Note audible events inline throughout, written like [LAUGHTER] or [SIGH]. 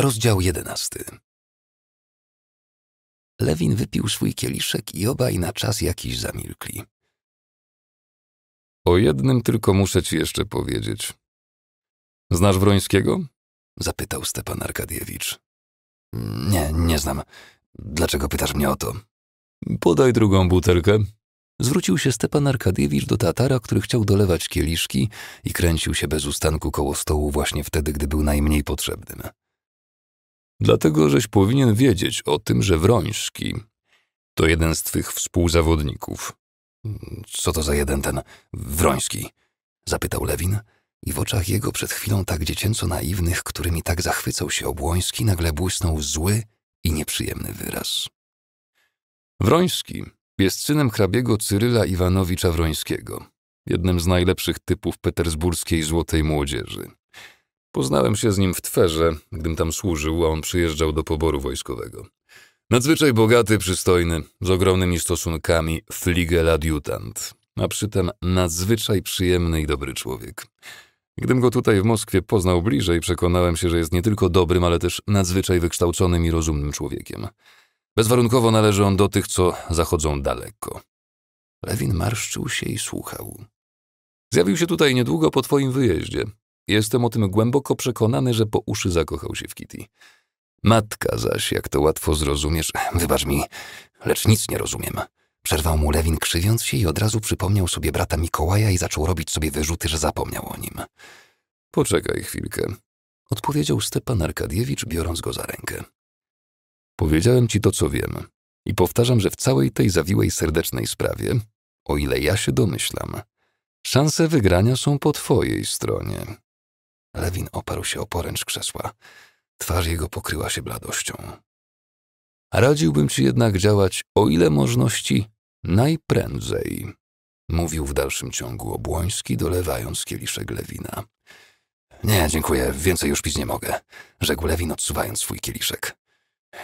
Rozdział jedenasty. Lewin wypił swój kieliszek i obaj na czas jakiś zamilkli. O jednym tylko muszę ci jeszcze powiedzieć. Znasz Wrońskiego? Zapytał Stepan Arkadiewicz. Nie, nie znam. Dlaczego pytasz mnie o to? Podaj drugą butelkę. Zwrócił się Stepan Arkadiewicz do Tatara, który chciał dolewać kieliszki i kręcił się bez ustanku koło stołu właśnie wtedy, gdy był najmniej potrzebnym. Dlatego, żeś powinien wiedzieć o tym, że Wroński to jeden z twych współzawodników. Co to za jeden ten Wroński? Zapytał Lewin i w oczach jego przed chwilą tak dziecięco naiwnych, którymi tak zachwycał się Obłoński, nagle błysnął zły i nieprzyjemny wyraz. Wroński jest synem hrabiego Cyryla Iwanowicza Wrońskiego, jednym z najlepszych typów petersburskiej złotej młodzieży. Poznałem się z nim w Twerze, gdym tam służył, a on przyjeżdżał do poboru wojskowego. Nadzwyczaj bogaty, przystojny, z ogromnymi stosunkami, fligeladjutant, a przytem nadzwyczaj przyjemny i dobry człowiek. Gdym go tutaj w Moskwie poznał bliżej, przekonałem się, że jest nie tylko dobrym, ale też nadzwyczaj wykształconym i rozumnym człowiekiem. Bezwarunkowo należy on do tych, co zachodzą daleko. Lewin marszczył się i słuchał. Zjawił się tutaj niedługo po twoim wyjeździe. Jestem o tym głęboko przekonany, że po uszy zakochał się w Kitty. Matka zaś, jak to łatwo zrozumiesz, [CLEARS THROAT] wybacz mi, lecz nic nie rozumiem. Przerwał mu Lewin krzywiąc się i od razu przypomniał sobie brata Mikołaja i zaczął robić sobie wyrzuty, że zapomniał o nim. Poczekaj chwilkę, odpowiedział Stepan Arkadiewicz, biorąc go za rękę. Powiedziałem ci to, co wiem. I powtarzam, że w całej tej zawiłej serdecznej sprawie, o ile ja się domyślam, szanse wygrania są po twojej stronie. Lewin oparł się o poręcz krzesła. Twarz jego pokryła się bladością. Radziłbym ci jednak działać, o ile możności, najprędzej, mówił w dalszym ciągu Obłoński, dolewając kieliszek Lewina. Nie, dziękuję, więcej już pić nie mogę, rzekł Lewin, odsuwając swój kieliszek,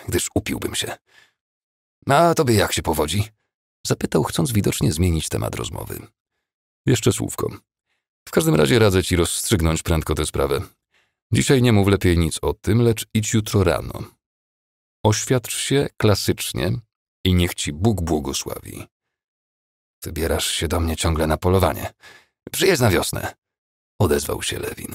gdyż upiłbym się. A tobie jak się powodzi? Zapytał, chcąc widocznie zmienić temat rozmowy. Jeszcze słówko, w każdym razie radzę ci rozstrzygnąć prędko tę sprawę. Dzisiaj nie mów lepiej nic o tym, lecz idź jutro rano. Oświadcz się klasycznie i niech ci Bóg błogosławi. Wybierasz się do mnie ciągle na polowanie. Przyjedź na wiosnę, odezwał się Lewin.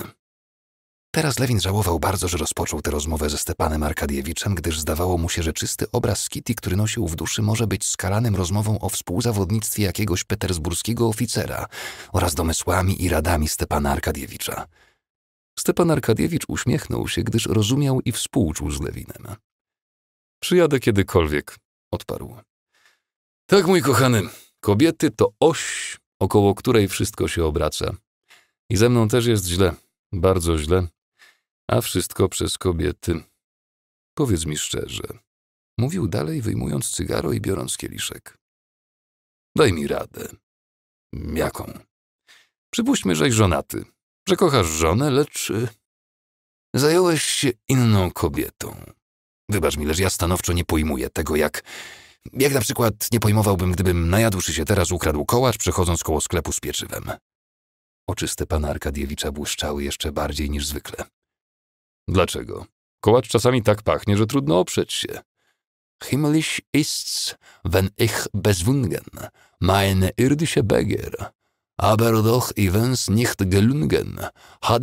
Teraz Lewin żałował bardzo, że rozpoczął tę rozmowę ze Stepanem Arkadiewiczem, gdyż zdawało mu się, że czysty obraz Kitty, który nosił w duszy, może być skalanym rozmową o współzawodnictwie jakiegoś petersburskiego oficera oraz domysłami i radami Stepana Arkadiewicza. Stepan Arkadiewicz uśmiechnął się, gdyż rozumiał i współczuł z Lewinem. Przyjadę kiedykolwiek, odparł. Tak, mój kochany, kobiety to oś, około której wszystko się obraca. I ze mną też jest źle, bardzo źle, a wszystko przez kobiety. Powiedz mi szczerze. Mówił dalej, wyjmując cygaro i biorąc kieliszek. Daj mi radę. Jaką? Przypuśćmy, żeś żonaty, że kochasz żonę, lecz y, zająłeś się inną kobietą. Wybacz mi, lecz ja stanowczo nie pojmuję tego, jak... Jak na przykład nie pojmowałbym, gdybym najadłszy się teraz ukradł kołacz, przechodząc koło sklepu z pieczywem. Oczy pana Arkadiewicza błyszczały jeszcze bardziej niż zwykle. Dlaczego? Kołacz czasami tak pachnie, że trudno oprzeć się. Himmlisch ist's, wenn ich bezwungen, meine irdische Begier, aber doch wenn's nicht gelungen,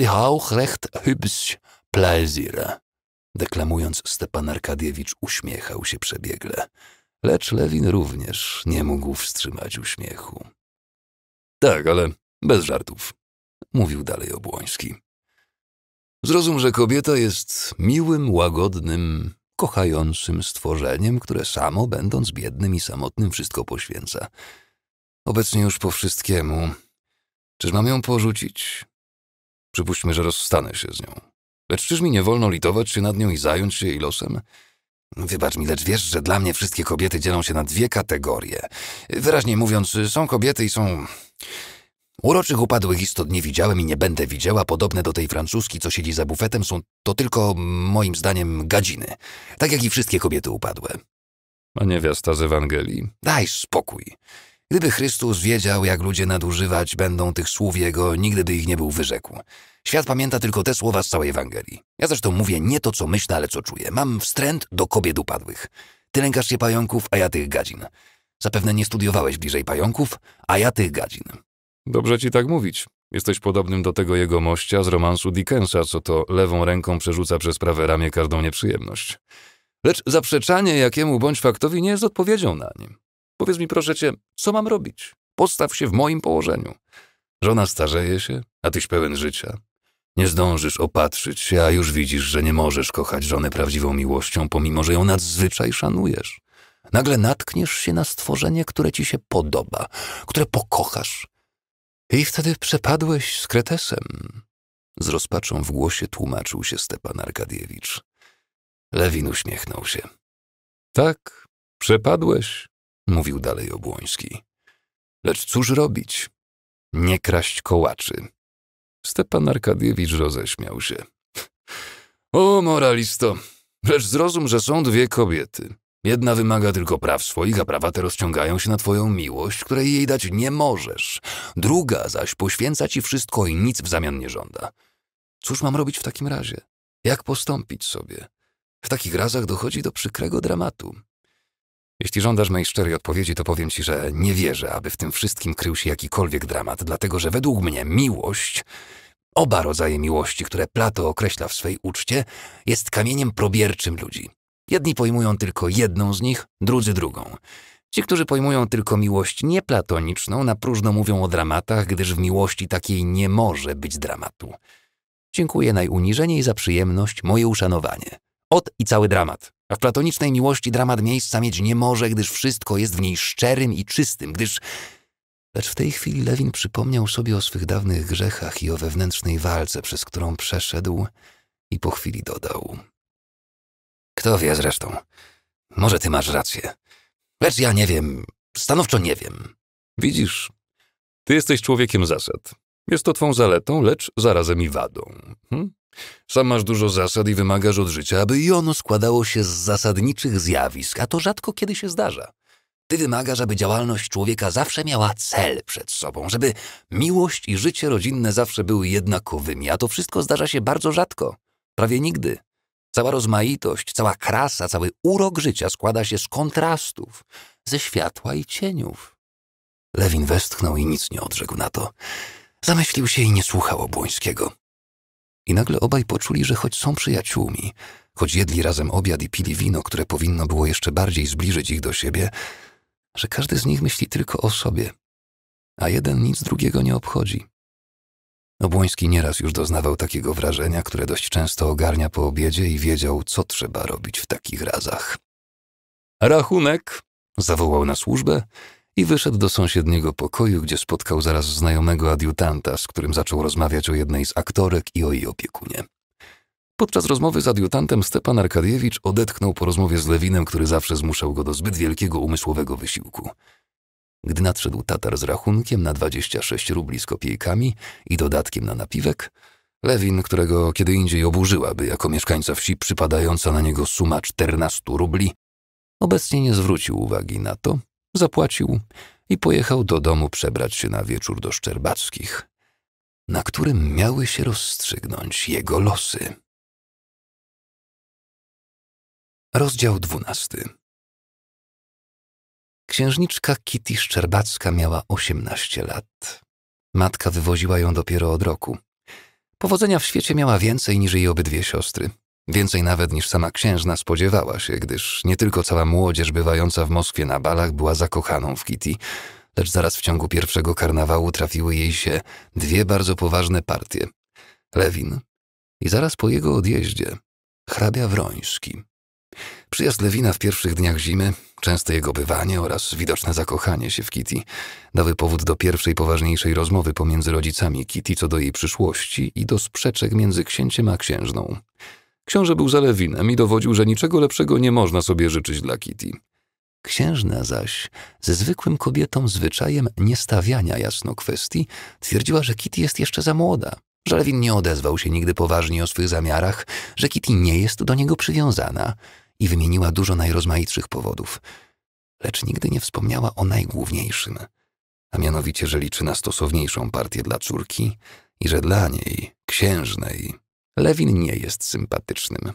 ich auch recht hübsch Plaisir. Deklamując, Stepan Arkadiewicz uśmiechał się przebiegle, lecz Lewin również nie mógł wstrzymać uśmiechu. Tak, ale bez żartów, mówił dalej Obłoński. Zrozum, że kobieta jest miłym, łagodnym, kochającym stworzeniem, które samo, będąc biednym i samotnym, wszystko poświęca. Obecnie już po wszystkiemu. Czyż mam ją porzucić? Przypuśćmy, że rozstanę się z nią. Lecz czyż mi nie wolno litować się nad nią i zająć się jej losem? Wybacz mi, lecz wiesz, że dla mnie wszystkie kobiety dzielą się na dwie kategorie. Wyraźniej mówiąc, są kobiety i są Uroczych upadłych istot nie widziałem i nie będę widziała. Podobne do tej francuski, co siedzi za bufetem, są to tylko, moim zdaniem, gadziny. Tak jak i wszystkie kobiety upadłe. A niewiasta z Ewangelii. Daj spokój. Gdyby Chrystus wiedział, jak ludzie nadużywać będą tych słów Jego, nigdy by ich nie był wyrzekł. Świat pamięta tylko te słowa z całej Ewangelii. Ja zresztą mówię nie to, co myślę, ale co czuję. Mam wstręt do kobiet upadłych. Ty lękasz się pająków, a ja tych gadzin. Zapewne nie studiowałeś bliżej pająków, a ja tych gadzin. Dobrze ci tak mówić. Jesteś podobnym do tego jego mościa z romansu Dickensa, co to lewą ręką przerzuca przez prawe ramię każdą nieprzyjemność. Lecz zaprzeczanie jakiemu bądź faktowi nie jest odpowiedzią na nim. Powiedz mi proszę cię, co mam robić? Postaw się w moim położeniu. Żona starzeje się, a tyś pełen życia. Nie zdążysz opatrzyć się, a już widzisz, że nie możesz kochać żony prawdziwą miłością, pomimo że ją nadzwyczaj szanujesz. Nagle natkniesz się na stworzenie, które ci się podoba, które pokochasz i wtedy przepadłeś z kretesem. Z rozpaczą w głosie tłumaczył się Stepan Arkadiewicz. Lewin uśmiechnął się. Tak, przepadłeś, mówił dalej Obłoński. Lecz cóż robić? Nie kraść kołaczy. Stepan Arkadiewicz roześmiał się. [LAUGHS] O, moralisto, lecz zrozum, że są dwie kobiety. Jedna wymaga tylko praw swoich, a prawa te rozciągają się na twoją miłość, której jej dać nie możesz. Druga zaś poświęca ci wszystko i nic w zamian nie żąda. Cóż mam robić w takim razie? Jak postąpić sobie? W takich razach dochodzi do przykrego dramatu. Jeśli żądasz mojej szczerej odpowiedzi, to powiem ci, że nie wierzę, aby w tym wszystkim krył się jakikolwiek dramat, dlatego że według mnie miłość, oba rodzaje miłości, które Plato określa w swej uczcie, jest kamieniem probierczym ludzi. Jedni pojmują tylko jedną z nich, drudzy drugą. Ci, którzy pojmują tylko miłość nieplatoniczną, na próżno mówią o dramatach, gdyż w miłości takiej nie może być dramatu. Dziękuję najuniżeniej za przyjemność, moje uszanowanie. Od i cały dramat. A w platonicznej miłości dramat miejsca mieć nie może, gdyż wszystko jest w niej szczerym i czystym, gdyż... Lecz w tej chwili Lewin przypomniał sobie o swych dawnych grzechach i o wewnętrznej walce, przez którą przeszedł i po chwili dodał. Kto wie zresztą. Może ty masz rację. Lecz ja nie wiem, stanowczo nie wiem. Widzisz, ty jesteś człowiekiem zasad. Jest to twą zaletą, lecz zarazem i wadą. Hm? Sam masz dużo zasad i wymagasz od życia, aby i ono składało się z zasadniczych zjawisk, a to rzadko kiedy się zdarza. Ty wymagasz, aby działalność człowieka zawsze miała cel przed sobą, żeby miłość i życie rodzinne zawsze były jednakowymi, a to wszystko zdarza się bardzo rzadko, prawie nigdy. Cała rozmaitość, cała krasa, cały urok życia składa się z kontrastów, ze światła i cieniów. Lewin westchnął i nic nie odrzekł na to. Zamyślił się i nie słuchał Obłońskiego. I nagle obaj poczuli, że choć są przyjaciółmi, choć jedli razem obiad i pili wino, które powinno było jeszcze bardziej zbliżyć ich do siebie, że każdy z nich myśli tylko o sobie, a jeden nic drugiego nie obchodzi. Obłoński nieraz już doznawał takiego wrażenia, które dość często ogarnia po obiedzie i wiedział, co trzeba robić w takich razach. Rachunek! zawołał na służbę i wyszedł do sąsiedniego pokoju, gdzie spotkał zaraz znajomego adiutanta, z którym zaczął rozmawiać o jednej z aktorek i o jej opiekunie. Podczas rozmowy z adiutantem Stepan Arkadiewicz odetchnął po rozmowie z Lewinem, który zawsze zmuszał go do zbyt wielkiego umysłowego wysiłku. Gdy nadszedł Tatar z rachunkiem na 26 rubli z kopiejkami i dodatkiem na napiwek, Lewin, którego kiedy indziej oburzyłaby jako mieszkańca wsi przypadająca na niego suma 14 rubli, obecnie nie zwrócił uwagi na to, zapłacił i pojechał do domu przebrać się na wieczór do Szczerbackich, na którym miały się rozstrzygnąć jego losy. Rozdział dwunasty. Księżniczka Kitty Szczerbacka miała 18 lat. Matka wywoziła ją dopiero od roku. Powodzenia w świecie miała więcej niż jej obydwie siostry. Więcej nawet niż sama księżna spodziewała się, gdyż nie tylko cała młodzież bywająca w Moskwie na balach była zakochaną w Kitty, lecz zaraz w ciągu pierwszego karnawału trafiły jej się dwie bardzo poważne partie. Lewin i zaraz po jego odjeździe hrabia Wroński. Przyjazd Lewina w pierwszych dniach zimy, częste jego bywanie oraz widoczne zakochanie się w Kitty dały powód do pierwszej poważniejszej rozmowy pomiędzy rodzicami Kitty co do jej przyszłości i do sprzeczek między księciem a księżną. Książę był za Lewinem i dowodził, że niczego lepszego nie można sobie życzyć dla Kitty. Księżna zaś, ze zwykłym kobietą zwyczajem niestawiania jasno kwestii, twierdziła, że Kitty jest jeszcze za młoda, że Lewin nie odezwał się nigdy poważnie o swych zamiarach, że Kitty nie jest do niego przywiązana – i wymieniła dużo najrozmaitszych powodów, lecz nigdy nie wspomniała o najgłówniejszym, a mianowicie, że liczy na stosowniejszą partię dla córki i że dla niej, księżnej, Lewin nie jest sympatycznym.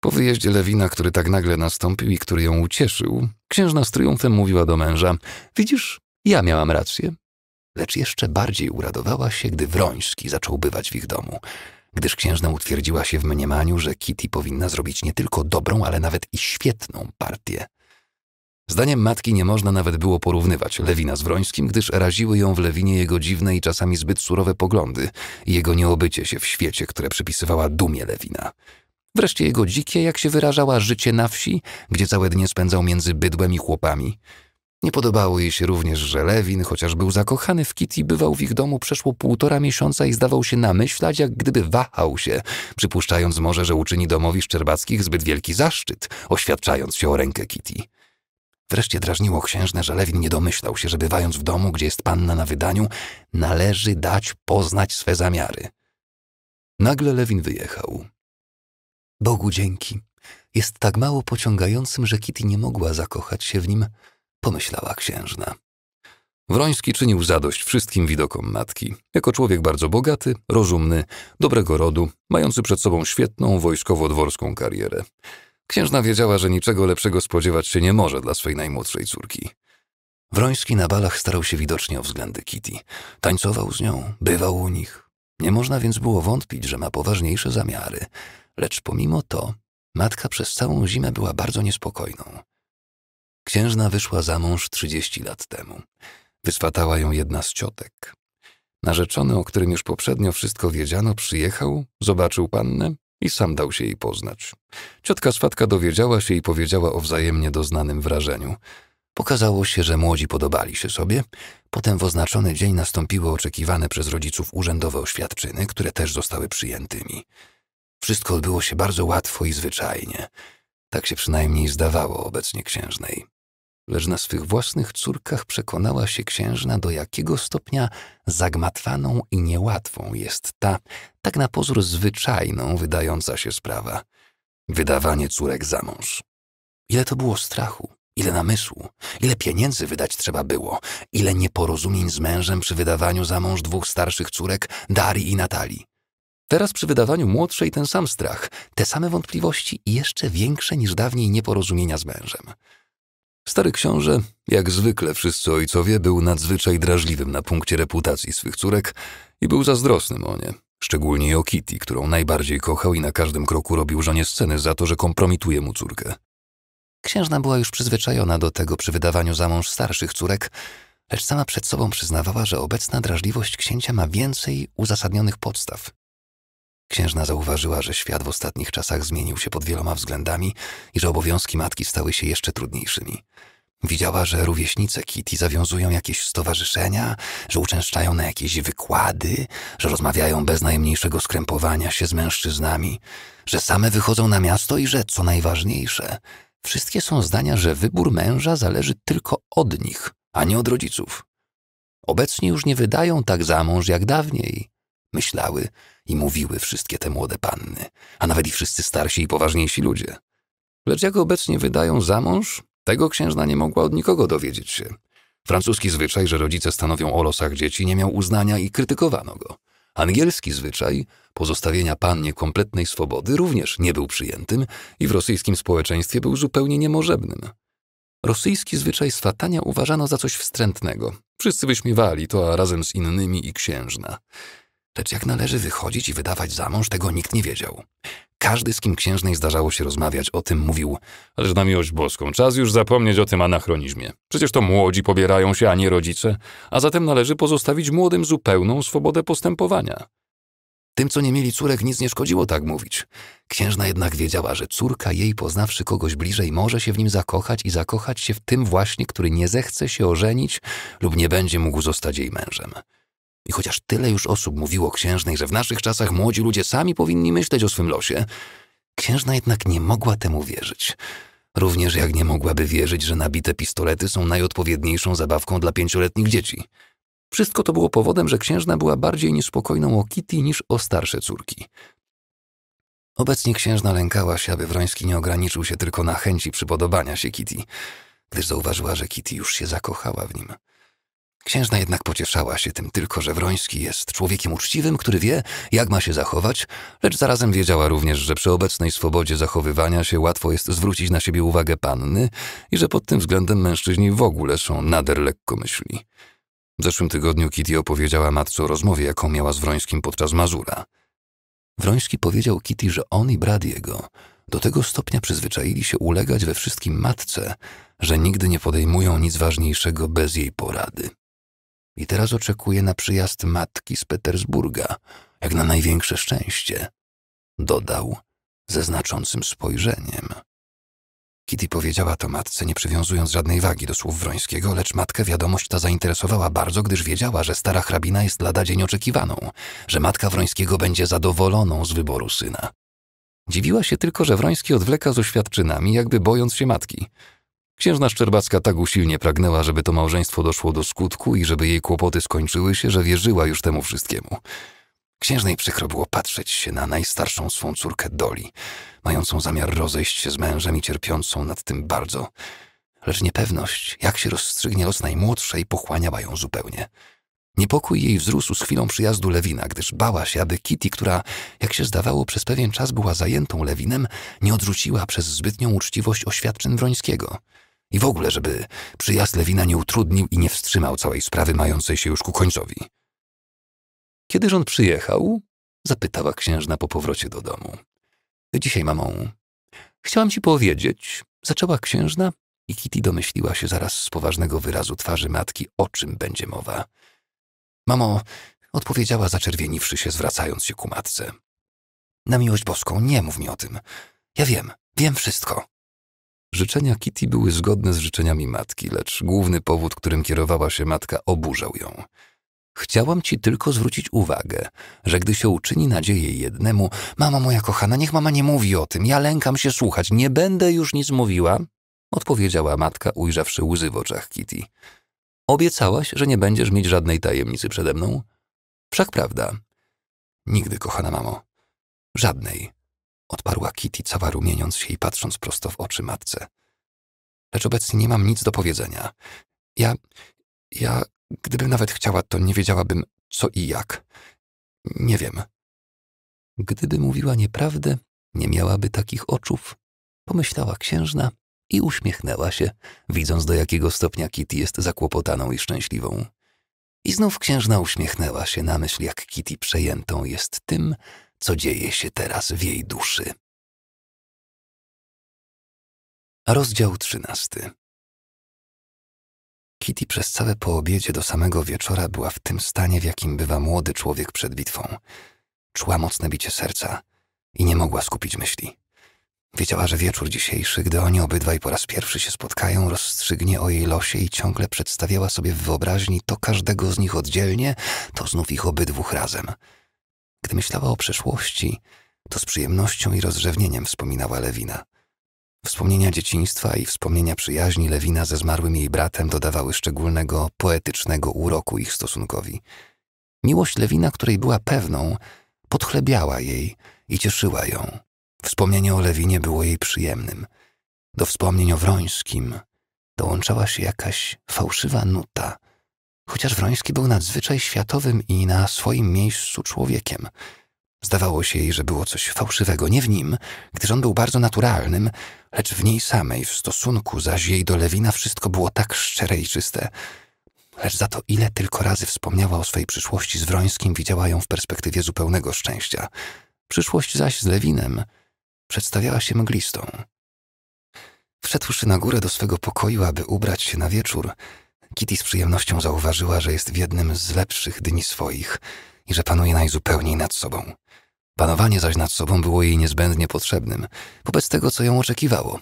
Po wyjeździe Lewina, który tak nagle nastąpił i który ją ucieszył, księżna z triumfem mówiła do męża: Widzisz, ja miałam rację. Lecz jeszcze bardziej uradowała się, gdy Wroński zaczął bywać w ich domu gdyż księżna utwierdziła się w mniemaniu, że Kitty powinna zrobić nie tylko dobrą, ale nawet i świetną partię. Zdaniem matki nie można nawet było porównywać Lewina z Wrońskim, gdyż raziły ją w Lewinie jego dziwne i czasami zbyt surowe poglądy i jego nieobycie się w świecie, które przypisywała dumie Lewina. Wreszcie jego dzikie, jak się wyrażała, życie na wsi, gdzie całe dnie spędzał między bydłem i chłopami – nie podobało jej się również, że Lewin, chociaż był zakochany w Kitty, bywał w ich domu przeszło półtora miesiąca i zdawał się namyślać, jak gdyby wahał się, przypuszczając może, że uczyni domowi Szczerbackich zbyt wielki zaszczyt, oświadczając się o rękę Kitty. Wreszcie drażniło księżne, że Lewin nie domyślał się, że bywając w domu, gdzie jest panna na wydaniu, należy dać poznać swe zamiary. Nagle Lewin wyjechał. Bogu dzięki. Jest tak mało pociągającym, że Kitty nie mogła zakochać się w nim – pomyślała księżna. Wroński czynił zadość wszystkim widokom matki. Jako człowiek bardzo bogaty, rozumny, dobrego rodu, mający przed sobą świetną wojskowo-dworską karierę. Księżna wiedziała, że niczego lepszego spodziewać się nie może dla swej najmłodszej córki. Wroński na balach starał się widocznie o względy Kitty. Tańcował z nią, bywał u nich. Nie można więc było wątpić, że ma poważniejsze zamiary. Lecz pomimo to matka przez całą zimę była bardzo niespokojną. Księżna wyszła za mąż 30 lat temu. Wyswatała ją jedna z ciotek. Narzeczony, o którym już poprzednio wszystko wiedziano, przyjechał, zobaczył pannę i sam dał się jej poznać. Ciotka swatka dowiedziała się i powiedziała o wzajemnie doznanym wrażeniu. Pokazało się, że młodzi podobali się sobie. Potem w oznaczony dzień nastąpiły oczekiwane przez rodziców urzędowe oświadczyny, które też zostały przyjętymi. Wszystko odbyło się bardzo łatwo i zwyczajnie. Tak się przynajmniej zdawało obecnie księżnej lecz na swych własnych córkach przekonała się księżna, do jakiego stopnia zagmatwaną i niełatwą jest ta, tak na pozór zwyczajną, wydająca się sprawa. Wydawanie córek za mąż. Ile to było strachu, ile namysłu, ile pieniędzy wydać trzeba było, ile nieporozumień z mężem przy wydawaniu za mąż dwóch starszych córek, Darii i Natalii. Teraz przy wydawaniu młodszej ten sam strach, te same wątpliwości i jeszcze większe niż dawniej nieporozumienia z mężem. Stary książę, jak zwykle wszyscy ojcowie, był nadzwyczaj drażliwym na punkcie reputacji swych córek i był zazdrosnym o nie. Szczególnie o Kitty, którą najbardziej kochał i na każdym kroku robił żonie sceny za to, że kompromituje mu córkę. Księżna była już przyzwyczajona do tego przy wydawaniu za mąż starszych córek, lecz sama przed sobą przyznawała, że obecna drażliwość księcia ma więcej uzasadnionych podstaw. Księżna zauważyła, że świat w ostatnich czasach zmienił się pod wieloma względami i że obowiązki matki stały się jeszcze trudniejszymi. Widziała, że rówieśnice Kitty zawiązują jakieś stowarzyszenia, że uczęszczają na jakieś wykłady, że rozmawiają bez najmniejszego skrępowania się z mężczyznami, że same wychodzą na miasto i że, co najważniejsze, wszystkie są zdania, że wybór męża zależy tylko od nich, a nie od rodziców. Obecnie już nie wydają tak za mąż jak dawniej, myślały, i mówiły wszystkie te młode panny, a nawet i wszyscy starsi i poważniejsi ludzie. Lecz jak obecnie wydają za mąż, tego księżna nie mogła od nikogo dowiedzieć się. Francuski zwyczaj, że rodzice stanowią o losach dzieci, nie miał uznania i krytykowano go. Angielski zwyczaj pozostawienia pannie kompletnej swobody również nie był przyjętym i w rosyjskim społeczeństwie był zupełnie niemożebnym. Rosyjski zwyczaj swatania uważano za coś wstrętnego. Wszyscy wyśmiewali to, a razem z innymi i księżna. Lecz jak należy wychodzić i wydawać za mąż, tego nikt nie wiedział. Każdy, z kim księżnej zdarzało się rozmawiać o tym, mówił Ależ na miłość boską, czas już zapomnieć o tym anachronizmie. Przecież to młodzi pobierają się, a nie rodzice, a zatem należy pozostawić młodym zupełną swobodę postępowania. Tym, co nie mieli córek, nic nie szkodziło tak mówić. Księżna jednak wiedziała, że córka jej, poznawszy kogoś bliżej, może się w nim zakochać i zakochać się w tym właśnie, który nie zechce się ożenić lub nie będzie mógł zostać jej mężem. I chociaż tyle już osób mówiło księżnej, że w naszych czasach młodzi ludzie sami powinni myśleć o swym losie, księżna jednak nie mogła temu wierzyć. Również jak nie mogłaby wierzyć, że nabite pistolety są najodpowiedniejszą zabawką dla pięcioletnich dzieci. Wszystko to było powodem, że księżna była bardziej niespokojną o Kitty niż o starsze córki. Obecnie księżna lękała się, aby Wroński nie ograniczył się tylko na chęci przypodobania się Kitty, gdyż zauważyła, że Kitty już się zakochała w nim – Księżna jednak pocieszała się tym tylko, że Wroński jest człowiekiem uczciwym, który wie, jak ma się zachować, lecz zarazem wiedziała również, że przy obecnej swobodzie zachowywania się łatwo jest zwrócić na siebie uwagę panny i że pod tym względem mężczyźni w ogóle są nader lekkomyślni. W zeszłym tygodniu Kitty opowiedziała matce o rozmowie, jaką miała z Wrońskim podczas Mazura. Wroński powiedział Kitty, że on i brat jego do tego stopnia przyzwyczaili się ulegać we wszystkim matce, że nigdy nie podejmują nic ważniejszego bez jej porady i teraz oczekuje na przyjazd matki z Petersburga, jak na największe szczęście. Dodał ze znaczącym spojrzeniem. Kitty powiedziała to matce, nie przywiązując żadnej wagi do słów Wrońskiego, lecz matkę wiadomość ta zainteresowała bardzo, gdyż wiedziała, że stara hrabina jest lada dzień oczekiwaną, że matka Wrońskiego będzie zadowoloną z wyboru syna. Dziwiła się tylko, że Wroński odwleka z oświadczynami, jakby bojąc się matki – Księżna Szczerbacka tak usilnie pragnęła, żeby to małżeństwo doszło do skutku i żeby jej kłopoty skończyły się, że wierzyła już temu wszystkiemu. Księżnej przykro było patrzeć się na najstarszą swą córkę Doli, mającą zamiar rozejść się z mężem i cierpiącą nad tym bardzo. Lecz niepewność, jak się rozstrzygnie los najmłodszej, pochłaniała ją zupełnie. Niepokój jej wzrósł z chwilą przyjazdu Lewina, gdyż bała się, aby Kitty, która, jak się zdawało, przez pewien czas była zajętą Lewinem, nie odrzuciła przez zbytnią uczciwość oświadczeń Wrońskiego – i w ogóle, żeby przyjazd Lewina nie utrudnił i nie wstrzymał całej sprawy mającej się już ku końcowi. Kiedy rząd przyjechał, zapytała księżna po powrocie do domu. Dzisiaj, mamą, chciałam ci powiedzieć, zaczęła księżna i Kitty domyśliła się zaraz z poważnego wyrazu twarzy matki, o czym będzie mowa. Mamo, odpowiedziała zaczerwieniwszy się, zwracając się ku matce. Na miłość boską, nie mów mi o tym. Ja wiem, wiem wszystko. Życzenia Kitty były zgodne z życzeniami matki, lecz główny powód, którym kierowała się matka, oburzał ją. Chciałam ci tylko zwrócić uwagę, że gdy się uczyni nadzieję jednemu, mama moja kochana, niech mama nie mówi o tym, ja lękam się słuchać, nie będę już nic mówiła, odpowiedziała matka, ujrzawszy łzy w oczach Kitty. Obiecałaś, że nie będziesz mieć żadnej tajemnicy przede mną? Wszak prawda. Nigdy, kochana mamo. Żadnej odparła Kitty, cała rumieniąc się i patrząc prosto w oczy matce. Lecz obecnie nie mam nic do powiedzenia. Ja, ja, gdybym nawet chciała, to nie wiedziałabym, co i jak. Nie wiem. Gdyby mówiła nieprawdę, nie miałaby takich oczów, pomyślała księżna i uśmiechnęła się, widząc do jakiego stopnia Kitty jest zakłopotaną i szczęśliwą. I znów księżna uśmiechnęła się na myśl, jak Kitty przejętą jest tym, co dzieje się teraz w jej duszy. Rozdział trzynasty. Kitty przez całe poobiedzie do samego wieczora była w tym stanie, w jakim bywa młody człowiek przed bitwą. Czuła mocne bicie serca i nie mogła skupić myśli. Wiedziała, że wieczór dzisiejszy, gdy oni obydwaj po raz pierwszy się spotkają, rozstrzygnie o jej losie i ciągle przedstawiała sobie w wyobraźni to każdego z nich oddzielnie, to znów ich obydwóch razem – gdy myślała o przeszłości, to z przyjemnością i rozrzewnieniem wspominała Lewina. Wspomnienia dzieciństwa i wspomnienia przyjaźni Lewina ze zmarłym jej bratem dodawały szczególnego, poetycznego uroku ich stosunkowi. Miłość Lewina, której była pewną, podchlebiała jej i cieszyła ją. Wspomnienie o Lewinie było jej przyjemnym. Do wspomnień o Wrońskim dołączała się jakaś fałszywa nuta – chociaż Wroński był nadzwyczaj światowym i na swoim miejscu człowiekiem. Zdawało się jej, że było coś fałszywego nie w nim, gdyż on był bardzo naturalnym, lecz w niej samej, w stosunku zaś jej do Lewina wszystko było tak szczere i czyste. Lecz za to ile tylko razy wspomniała o swej przyszłości z Wrońskim, widziała ją w perspektywie zupełnego szczęścia. Przyszłość zaś z Lewinem przedstawiała się mglistą. Wszedłszy na górę do swego pokoju, aby ubrać się na wieczór, Kitty z przyjemnością zauważyła, że jest w jednym z lepszych dni swoich i że panuje najzupełniej nad sobą. Panowanie zaś nad sobą było jej niezbędnie potrzebnym, wobec tego, co ją oczekiwało.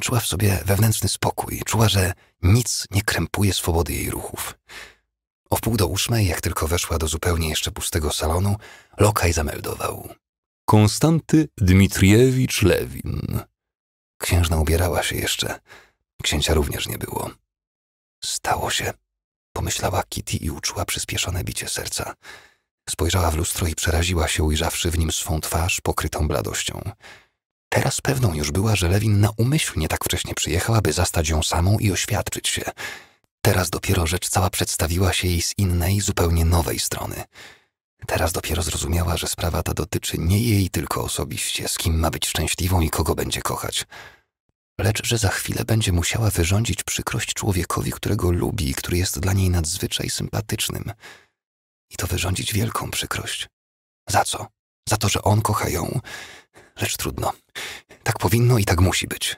Czuła w sobie wewnętrzny spokój, czuła, że nic nie krępuje swobody jej ruchów. O wpół do ósmej, jak tylko weszła do zupełnie jeszcze pustego salonu, lokaj zameldował. Konstanty Dmitriewicz Lewin. Księżna ubierała się jeszcze. Księcia również nie było. Stało się, pomyślała Kitty i uczuła przyspieszone bicie serca. Spojrzała w lustro i przeraziła się, ujrzawszy w nim swą twarz pokrytą bladością. Teraz pewną już była, że Lewin na umyślnie tak wcześnie przyjechał, aby zastać ją samą i oświadczyć się. Teraz dopiero rzecz cała przedstawiła się jej z innej, zupełnie nowej strony. Teraz dopiero zrozumiała, że sprawa ta dotyczy nie jej tylko osobiście, z kim ma być szczęśliwą i kogo będzie kochać lecz że za chwilę będzie musiała wyrządzić przykrość człowiekowi, którego lubi i który jest dla niej nadzwyczaj sympatycznym. I to wyrządzić wielką przykrość. Za co? Za to, że on kocha ją. Lecz trudno. Tak powinno i tak musi być.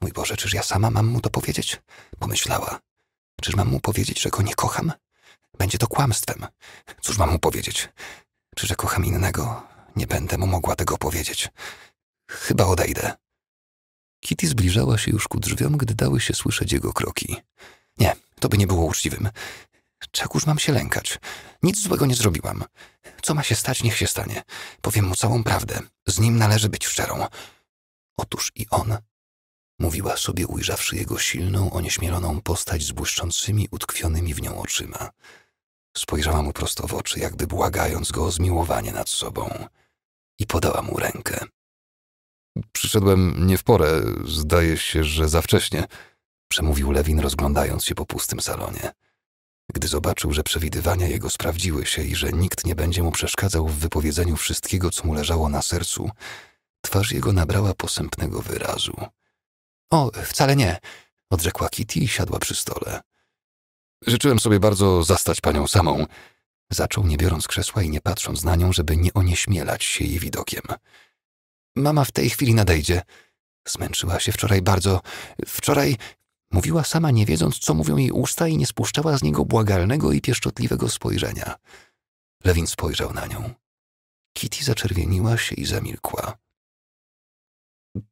Mój Boże, czyż ja sama mam mu to powiedzieć? Pomyślała. Czyż mam mu powiedzieć, że go nie kocham? Będzie to kłamstwem. Cóż mam mu powiedzieć? Czy że kocham innego? Nie będę mu mogła tego powiedzieć. Chyba odejdę. Kitty zbliżała się już ku drzwiom, gdy dały się słyszeć jego kroki. Nie, to by nie było uczciwym. Czegóż mam się lękać? Nic złego nie zrobiłam. Co ma się stać, niech się stanie. Powiem mu całą prawdę. Z nim należy być szczerą. Otóż i on, mówiła sobie, ujrzawszy jego silną, onieśmieloną postać z błyszczącymi, utkwionymi w nią oczyma. Spojrzała mu prosto w oczy, jakby błagając go o zmiłowanie nad sobą i podała mu rękę. Przyszedłem nie w porę, zdaje się, że za wcześnie, przemówił Lewin, rozglądając się po pustym salonie. Gdy zobaczył, że przewidywania jego sprawdziły się i że nikt nie będzie mu przeszkadzał w wypowiedzeniu wszystkiego, co mu leżało na sercu, twarz jego nabrała posępnego wyrazu. O, wcale nie, odrzekła Kitty i siadła przy stole. Życzyłem sobie bardzo zastać panią samą, zaczął, nie biorąc krzesła i nie patrząc na nią, żeby nie onieśmielać się jej widokiem. Mama w tej chwili nadejdzie. Zmęczyła się wczoraj bardzo. Wczoraj mówiła sama nie wiedząc, co mówią jej usta i nie spuszczała z niego błagalnego i pieszczotliwego spojrzenia. Lewin spojrzał na nią. Kitty zaczerwieniła się i zamilkła.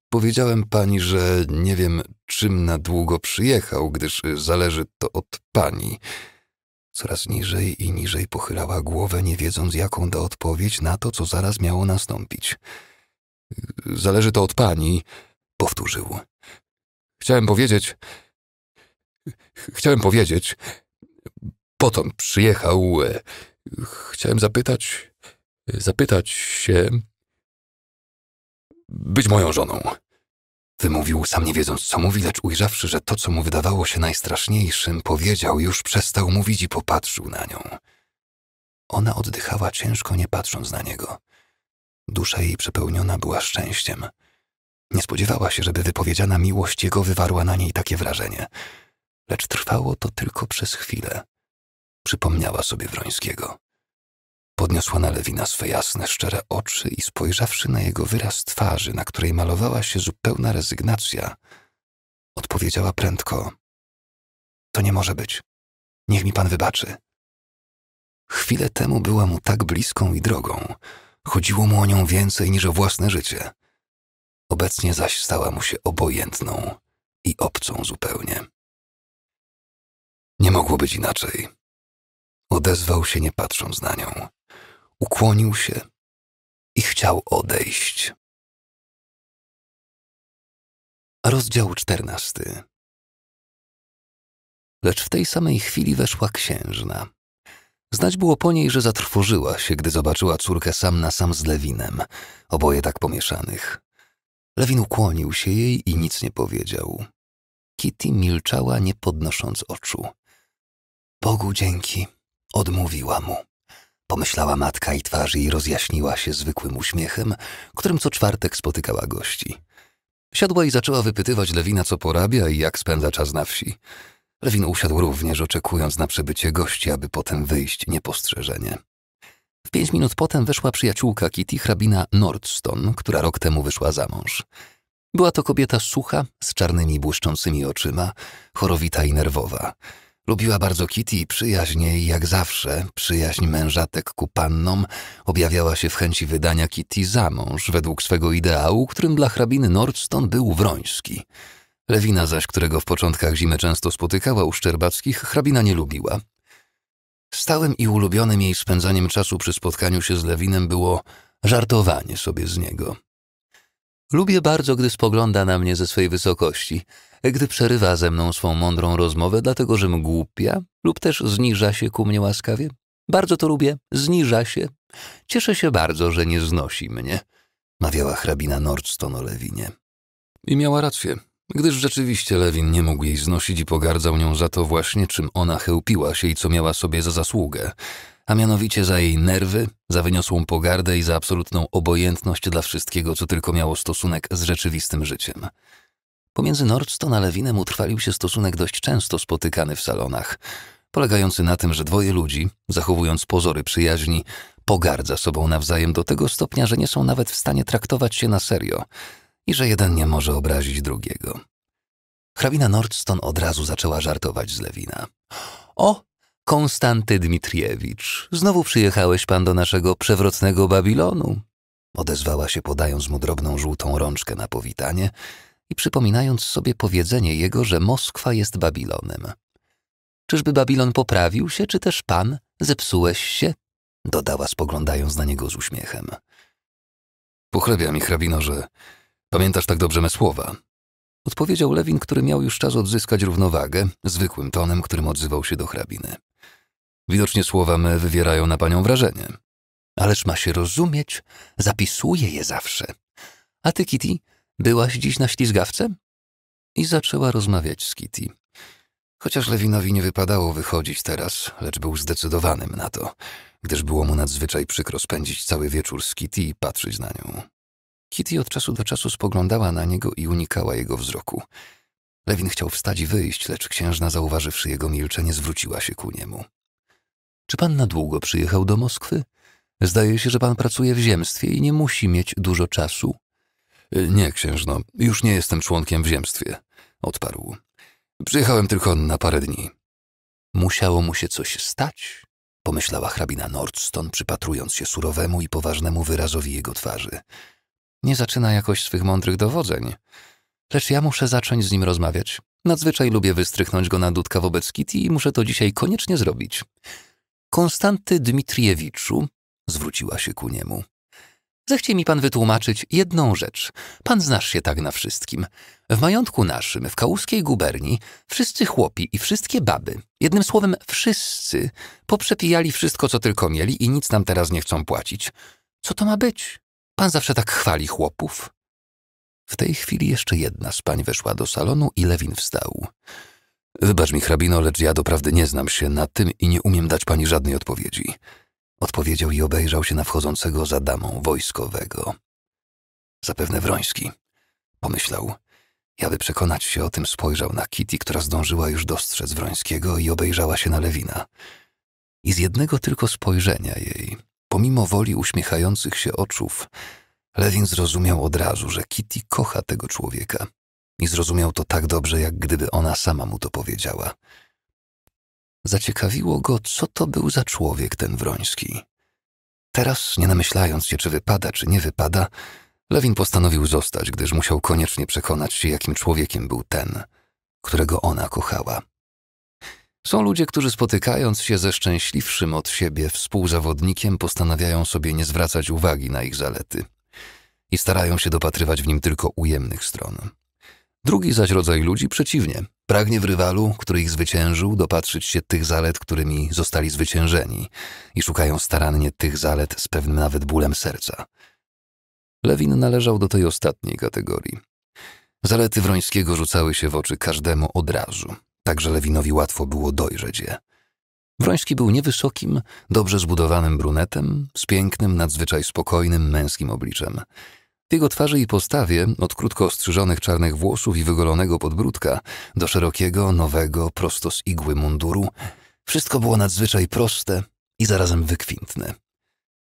Powiedziałem pani, że nie wiem, czym na długo przyjechał, gdyż zależy to od pani. Coraz niżej i niżej pochylała głowę, nie wiedząc, jaką da odpowiedź na to, co zaraz miało nastąpić. Zależy to od pani, powtórzył. Chciałem powiedzieć. Chciałem powiedzieć. Potem przyjechał. E, chciałem zapytać. Zapytać się. Być moją żoną. Wymówił, sam nie wiedząc co mówi, lecz ujrzawszy, że to, co mu wydawało się najstraszniejszym, powiedział, już przestał mówić i popatrzył na nią. Ona oddychała ciężko, nie patrząc na niego. Dusza jej przepełniona była szczęściem. Nie spodziewała się, żeby wypowiedziana miłość jego wywarła na niej takie wrażenie. Lecz trwało to tylko przez chwilę. Przypomniała sobie Wrońskiego. Podniosła na Lewina swe jasne, szczere oczy i spojrzawszy na jego wyraz twarzy, na której malowała się zupełna rezygnacja, odpowiedziała prędko. To nie może być. Niech mi pan wybaczy. Chwilę temu była mu tak bliską i drogą, Chodziło mu o nią więcej niż o własne życie. Obecnie zaś stała mu się obojętną i obcą zupełnie. Nie mogło być inaczej. Odezwał się nie patrząc na nią. Ukłonił się i chciał odejść. Rozdział czternasty. Lecz w tej samej chwili weszła księżna. Znać było po niej, że zatrwożyła się, gdy zobaczyła córkę sam na sam z Lewinem, oboje tak pomieszanych. Lewin ukłonił się jej i nic nie powiedział. Kitty milczała, nie podnosząc oczu. Bogu dzięki, odmówiła mu. Pomyślała matka i twarz jej rozjaśniła się zwykłym uśmiechem, którym co czwartek spotykała gości. Siadła i zaczęła wypytywać Lewina, co porabia i jak spędza czas na wsi. Lewin usiadł również, oczekując na przybycie gości, aby potem wyjść niepostrzeżenie. W pięć minut potem weszła przyjaciółka Kitty, hrabina Nordston, która rok temu wyszła za mąż. Była to kobieta sucha, z czarnymi błyszczącymi oczyma, chorowita i nerwowa. Lubiła bardzo Kitty i przyjaźnie jak zawsze przyjaźń mężatek ku pannom objawiała się w chęci wydania Kitty za mąż według swego ideału, którym dla hrabiny Nordston był Wroński – Lewina zaś, którego w początkach zimy często spotykała u Szczerbackich, hrabina nie lubiła. Stałym i ulubionym jej spędzaniem czasu przy spotkaniu się z Lewinem było żartowanie sobie z niego. Lubię bardzo, gdy spogląda na mnie ze swej wysokości, gdy przerywa ze mną swą mądrą rozmowę, dlatego że mgłupia lub też zniża się ku mnie łaskawie. Bardzo to lubię, zniża się. Cieszę się bardzo, że nie znosi mnie, mawiała hrabina Nordstone o Lewinie. I miała rację gdyż rzeczywiście Lewin nie mógł jej znosić i pogardzał nią za to właśnie, czym ona chełpiła się i co miała sobie za zasługę, a mianowicie za jej nerwy, za wyniosłą pogardę i za absolutną obojętność dla wszystkiego, co tylko miało stosunek z rzeczywistym życiem. Pomiędzy Nordston a Lewinem utrwalił się stosunek dość często spotykany w salonach, polegający na tym, że dwoje ludzi, zachowując pozory przyjaźni, pogardza sobą nawzajem do tego stopnia, że nie są nawet w stanie traktować się na serio – i że jeden nie może obrazić drugiego. Hrabina Nordston od razu zaczęła żartować z Lewina. O, Konstanty Dmitriewicz, znowu przyjechałeś pan do naszego przewrotnego Babilonu. Odezwała się podając mu drobną żółtą rączkę na powitanie i przypominając sobie powiedzenie jego, że Moskwa jest Babilonem. Czyżby Babilon poprawił się, czy też pan zepsułeś się? Dodała spoglądając na niego z uśmiechem. Pochlebia mi, hrabino, że Pamiętasz tak dobrze me słowa? Odpowiedział Lewin, który miał już czas odzyskać równowagę, zwykłym tonem, którym odzywał się do hrabiny. Widocznie słowa me wywierają na panią wrażenie. Ależ ma się rozumieć, zapisuje je zawsze. A ty, Kitty, byłaś dziś na ślizgawce? I zaczęła rozmawiać z Kitty. Chociaż Lewinowi nie wypadało wychodzić teraz, lecz był zdecydowanym na to, gdyż było mu nadzwyczaj przykro spędzić cały wieczór z Kitty i patrzeć na nią. Kitty od czasu do czasu spoglądała na niego i unikała jego wzroku. Lewin chciał wstać i wyjść, lecz księżna, zauważywszy jego milczenie, zwróciła się ku niemu. Czy pan na długo przyjechał do Moskwy? Zdaje się, że pan pracuje w ziemstwie i nie musi mieć dużo czasu. E, nie, księżno, już nie jestem członkiem w ziemstwie, odparł. Przyjechałem tylko na parę dni. Musiało mu się coś stać, pomyślała hrabina Nordston, przypatrując się surowemu i poważnemu wyrazowi jego twarzy nie zaczyna jakoś swych mądrych dowodzeń. Lecz ja muszę zacząć z nim rozmawiać. Nadzwyczaj lubię wystrychnąć go na dudka wobec Kitty i muszę to dzisiaj koniecznie zrobić. Konstanty Dmitriewiczu, zwróciła się ku niemu. Zechciej mi pan wytłumaczyć jedną rzecz. Pan znasz się tak na wszystkim. W majątku naszym, w kałuskiej guberni, wszyscy chłopi i wszystkie baby, jednym słowem wszyscy, poprzepijali wszystko, co tylko mieli i nic nam teraz nie chcą płacić. Co to ma być? Pan zawsze tak chwali chłopów. W tej chwili jeszcze jedna z pań weszła do salonu i Lewin wstał. Wybacz mi, hrabino, lecz ja doprawdy nie znam się na tym i nie umiem dać pani żadnej odpowiedzi. Odpowiedział i obejrzał się na wchodzącego za damą wojskowego. Zapewne Wroński. Pomyślał. Ja by przekonać się o tym, spojrzał na Kitty, która zdążyła już dostrzec Wrońskiego i obejrzała się na Lewina. I z jednego tylko spojrzenia jej Pomimo woli uśmiechających się oczów, Lewin zrozumiał od razu, że Kitty kocha tego człowieka. I zrozumiał to tak dobrze, jak gdyby ona sama mu to powiedziała. Zaciekawiło go, co to był za człowiek ten Wroński. Teraz, nie namyślając się, czy wypada, czy nie wypada, Lewin postanowił zostać, gdyż musiał koniecznie przekonać się, jakim człowiekiem był ten, którego ona kochała. Są ludzie, którzy spotykając się ze szczęśliwszym od siebie współzawodnikiem, postanawiają sobie nie zwracać uwagi na ich zalety i starają się dopatrywać w nim tylko ujemnych stron. Drugi zaś rodzaj ludzi przeciwnie, pragnie w rywalu, który ich zwyciężył, dopatrzyć się tych zalet, którymi zostali zwyciężeni i szukają starannie tych zalet z pewnym nawet bólem serca. Lewin należał do tej ostatniej kategorii. Zalety Wrońskiego rzucały się w oczy każdemu od razu tak że Lewinowi łatwo było dojrzeć je. Wroński był niewysokim, dobrze zbudowanym brunetem, z pięknym, nadzwyczaj spokojnym, męskim obliczem. W jego twarzy i postawie, od krótko ostrzyżonych czarnych włosów i wygolonego podbródka, do szerokiego, nowego, prosto z igły munduru, wszystko było nadzwyczaj proste i zarazem wykwintne.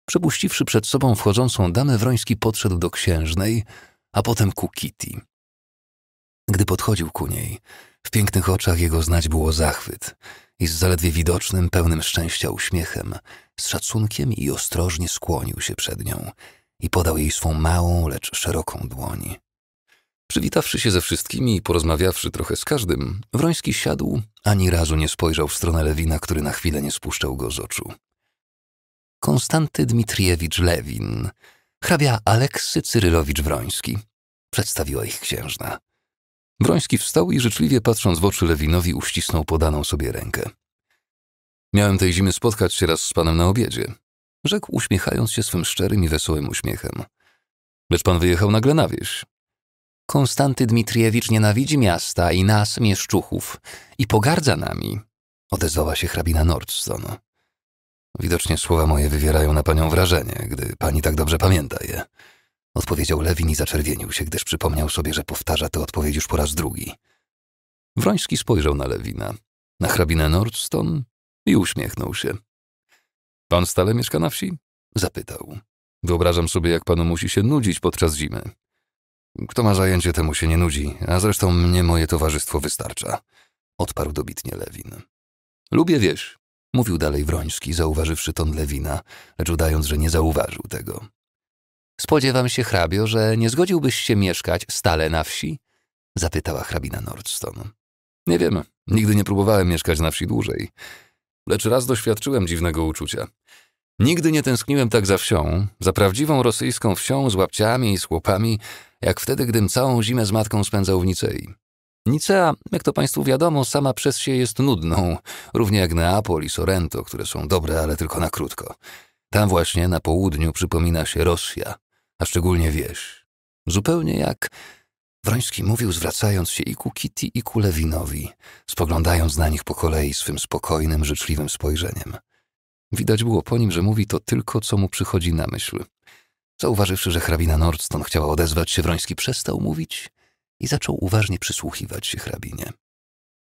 Przepuściwszy przed sobą wchodzącą damę, Wroński podszedł do księżnej, a potem ku Kitty. Gdy podchodził ku niej, w pięknych oczach jego znać było zachwyt i z zaledwie widocznym, pełnym szczęścia uśmiechem, z szacunkiem i ostrożnie skłonił się przed nią i podał jej swą małą, lecz szeroką dłoń. Przywitawszy się ze wszystkimi i porozmawiawszy trochę z każdym, Wroński siadł, ani razu nie spojrzał w stronę Lewina, który na chwilę nie spuszczał go z oczu. Konstanty Dmitriewicz Lewin, hrabia Aleksy Cyrylowicz Wroński, przedstawiła ich księżna. Wroński wstał i życzliwie patrząc w oczy Lewinowi uścisnął podaną sobie rękę. Miałem tej zimy spotkać się raz z panem na obiedzie, rzekł uśmiechając się swym szczerym i wesołym uśmiechem. Lecz pan wyjechał nagle na wieś. Konstanty Dmitriewicz nienawidzi miasta i nas, mieszczuchów, i pogardza nami, odezwała się hrabina Nordston. Widocznie słowa moje wywierają na panią wrażenie, gdy pani tak dobrze pamięta je odpowiedział Lewin i zaczerwienił się, gdyż przypomniał sobie, że powtarza tę odpowiedź już po raz drugi. Wroński spojrzał na Lewina, na hrabinę Nordston i uśmiechnął się. Pan stale mieszka na wsi? Zapytał. Wyobrażam sobie, jak panu musi się nudzić podczas zimy. Kto ma zajęcie, temu się nie nudzi, a zresztą mnie moje towarzystwo wystarcza. Odparł dobitnie Lewin. Lubię wieś, mówił dalej Wroński, zauważywszy ton Lewina, lecz udając, że nie zauważył tego. Spodziewam się, hrabio, że nie zgodziłbyś się mieszkać stale na wsi? Zapytała hrabina Nordstone. Nie wiem, nigdy nie próbowałem mieszkać na wsi dłużej, lecz raz doświadczyłem dziwnego uczucia. Nigdy nie tęskniłem tak za wsią, za prawdziwą rosyjską wsią z łapciami i z chłopami, jak wtedy, gdym całą zimę z matką spędzał w Nicei. Nicea, jak to Państwu wiadomo, sama przez się jest nudną, równie jak Neapol i Sorrento, które są dobre, ale tylko na krótko. Tam właśnie na południu przypomina się Rosja, a szczególnie wiesz. Zupełnie jak Wroński mówił, zwracając się i ku Kitty, i ku Lewinowi, spoglądając na nich po kolei swym spokojnym, życzliwym spojrzeniem. Widać było po nim, że mówi to tylko, co mu przychodzi na myśl. Zauważywszy, że hrabina Nordston chciała odezwać się, Wroński przestał mówić i zaczął uważnie przysłuchiwać się hrabinie.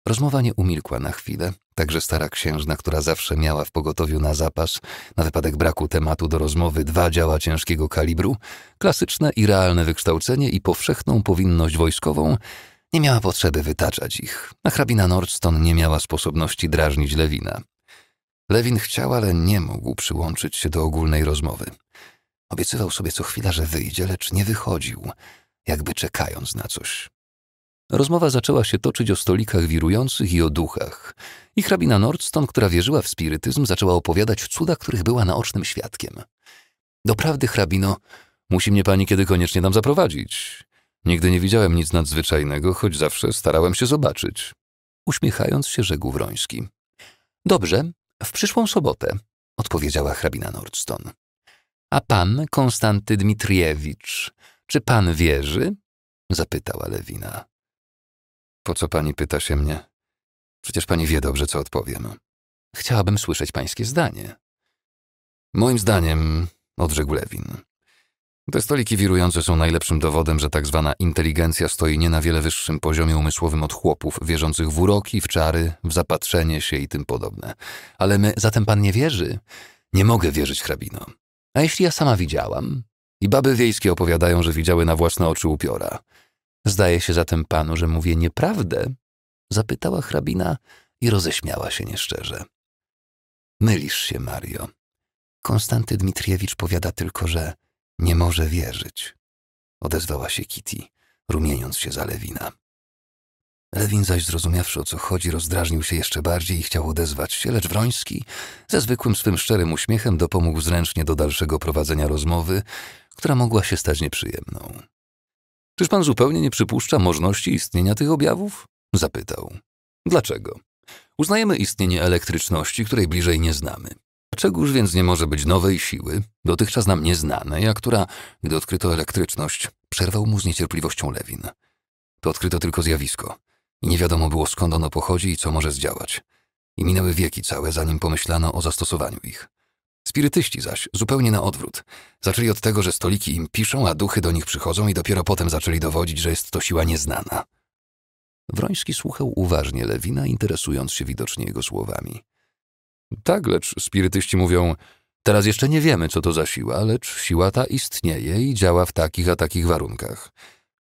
Rozmowa nie umilkła na chwilę, także stara księżna, która zawsze miała w pogotowiu na zapas, na wypadek braku tematu do rozmowy, dwa działa ciężkiego kalibru, klasyczne i realne wykształcenie i powszechną powinność wojskową, nie miała potrzeby wytaczać ich, a hrabina Nordston nie miała sposobności drażnić Lewina. Lewin chciał, ale nie mógł przyłączyć się do ogólnej rozmowy. Obiecywał sobie co chwila, że wyjdzie, lecz nie wychodził, jakby czekając na coś. Rozmowa zaczęła się toczyć o stolikach wirujących i o duchach. I hrabina Nordston, która wierzyła w spirytyzm, zaczęła opowiadać cuda, których była naocznym świadkiem. Doprawdy, hrabino, musi mnie pani kiedy koniecznie tam zaprowadzić. Nigdy nie widziałem nic nadzwyczajnego, choć zawsze starałem się zobaczyć. Uśmiechając się, rzekł Wroński. Dobrze, w przyszłą sobotę, odpowiedziała hrabina Nordston. A pan, Konstanty Dmitriewicz, czy pan wierzy? zapytała Lewina. Po co pani pyta się mnie? Przecież pani wie dobrze, co odpowiem. Chciałabym słyszeć pańskie zdanie. Moim zdaniem, odrzekł Lewin, te stoliki wirujące są najlepszym dowodem, że tak zwana inteligencja stoi nie na wiele wyższym poziomie umysłowym od chłopów wierzących w uroki, w czary, w zapatrzenie się i tym podobne. Ale my, zatem pan nie wierzy? Nie mogę wierzyć, hrabino. A jeśli ja sama widziałam? I baby wiejskie opowiadają, że widziały na własne oczy upiora. Zdaje się zatem panu, że mówię nieprawdę? Zapytała hrabina i roześmiała się nieszczerze. Mylisz się, Mario. Konstanty Dmitriewicz powiada tylko, że nie może wierzyć. Odezwała się Kitty, rumieniąc się za Lewina. Lewin zaś zrozumiawszy o co chodzi, rozdrażnił się jeszcze bardziej i chciał odezwać się, lecz Wroński ze zwykłym swym szczerym uśmiechem dopomógł zręcznie do dalszego prowadzenia rozmowy, która mogła się stać nieprzyjemną. Czyż pan zupełnie nie przypuszcza możliwości istnienia tych objawów? Zapytał. Dlaczego? Uznajemy istnienie elektryczności, której bliżej nie znamy. Dlaczegoż więc nie może być nowej siły, dotychczas nam nieznanej, a która, gdy odkryto elektryczność, przerwał mu z niecierpliwością Lewin. To odkryto tylko zjawisko. I nie wiadomo było skąd ono pochodzi i co może zdziałać. I minęły wieki całe, zanim pomyślano o zastosowaniu ich. Spirytyści zaś zupełnie na odwrót. Zaczęli od tego, że stoliki im piszą, a duchy do nich przychodzą i dopiero potem zaczęli dowodzić, że jest to siła nieznana. Wroński słuchał uważnie Lewina, interesując się widocznie jego słowami. Tak, lecz spirytyści mówią, teraz jeszcze nie wiemy, co to za siła, lecz siła ta istnieje i działa w takich a takich warunkach.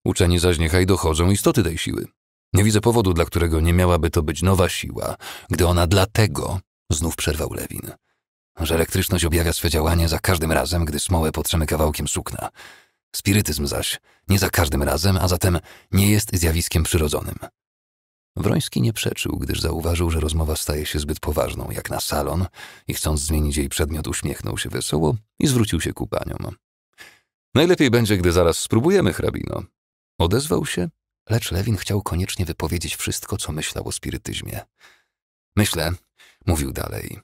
Uczeni zaś niechaj dochodzą istoty tej siły. Nie widzę powodu, dla którego nie miałaby to być nowa siła, gdy ona dlatego, znów przerwał Lewin, że elektryczność objawia swe działanie za każdym razem, gdy smołę potrzemy kawałkiem sukna. Spirytyzm zaś nie za każdym razem, a zatem nie jest zjawiskiem przyrodzonym. Wroński nie przeczył, gdyż zauważył, że rozmowa staje się zbyt poważną, jak na salon, i chcąc zmienić jej przedmiot, uśmiechnął się wesoło i zwrócił się ku paniom. Najlepiej będzie, gdy zaraz spróbujemy, hrabino. Odezwał się, lecz Lewin chciał koniecznie wypowiedzieć wszystko, co myślał o spirytyzmie. Myślę, mówił dalej,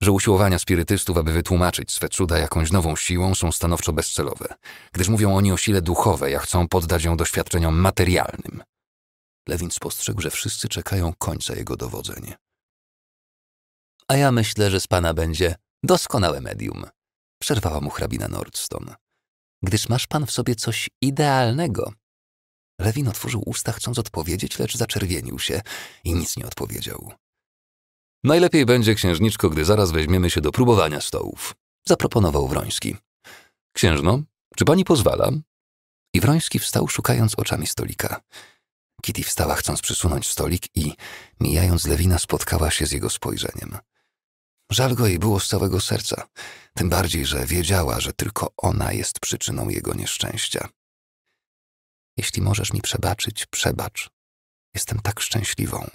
że usiłowania spirytystów, aby wytłumaczyć swe cuda jakąś nową siłą, są stanowczo bezcelowe, gdyż mówią oni o sile duchowej, a chcą poddać ją doświadczeniom materialnym. Lewin spostrzegł, że wszyscy czekają końca jego dowodzeń. A ja myślę, że z pana będzie doskonałe medium, przerwała mu hrabina Nordston. Gdyż masz pan w sobie coś idealnego. Lewin otworzył usta, chcąc odpowiedzieć, lecz zaczerwienił się i nic nie odpowiedział. Najlepiej będzie, księżniczko, gdy zaraz weźmiemy się do próbowania stołów, zaproponował Wroński. Księżno, czy pani pozwala? I Wroński wstał, szukając oczami stolika. Kitty wstała, chcąc przysunąć stolik i, mijając Lewina, spotkała się z jego spojrzeniem. Żal go jej było z całego serca, tym bardziej, że wiedziała, że tylko ona jest przyczyną jego nieszczęścia. Jeśli możesz mi przebaczyć, przebacz. Jestem tak szczęśliwą,